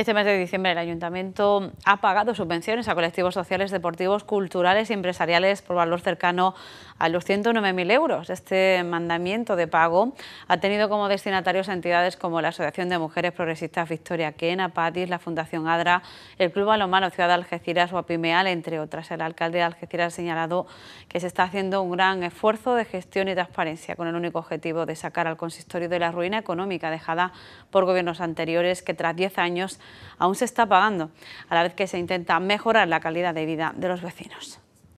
Este mes de diciembre el Ayuntamiento ha pagado subvenciones a colectivos sociales, deportivos, culturales y empresariales por valor cercano a los 109.000 euros. Este mandamiento de pago ha tenido como destinatarios entidades como la Asociación de Mujeres Progresistas Victoria Quena, Padis, la Fundación Adra, el Club Alomano Ciudad de Algeciras o Apimeal, entre otras. El alcalde de Algeciras ha señalado que se está haciendo un gran esfuerzo de gestión y transparencia con el único objetivo de sacar al consistorio de la ruina económica dejada por gobiernos anteriores que tras 10 años aún se está pagando, a la vez que se intenta mejorar la calidad de vida de los vecinos.